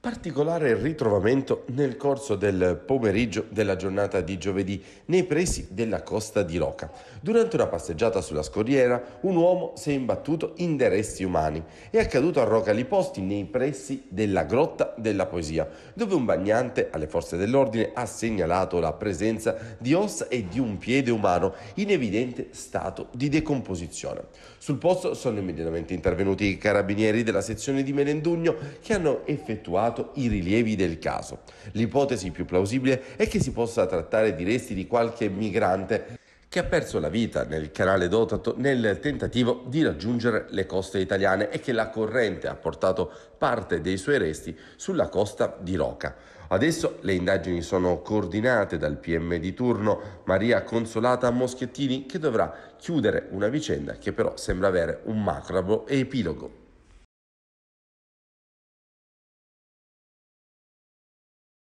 Particolare ritrovamento nel corso del pomeriggio della giornata di giovedì nei pressi della costa di Roca. Durante una passeggiata sulla scorriera un uomo si è imbattuto in dei resti umani. e È accaduto a Roca Liposti nei pressi della Grotta della Poesia, dove un bagnante alle forze dell'ordine ha segnalato la presenza di ossa e di un piede umano in evidente stato di decomposizione. Sul posto sono immediatamente intervenuti i carabinieri della sezione di Melendugno che hanno effettuato valutato i rilievi del caso. L'ipotesi più plausibile è che si possa trattare di resti di qualche migrante che ha perso la vita nel canale d'Otato nel tentativo di raggiungere le coste italiane e che la corrente ha portato parte dei suoi resti sulla costa di Roca. Adesso le indagini sono coordinate dal PM di turno Maria Consolata Moschettini che dovrà chiudere una vicenda che però sembra avere un macrabo epilogo.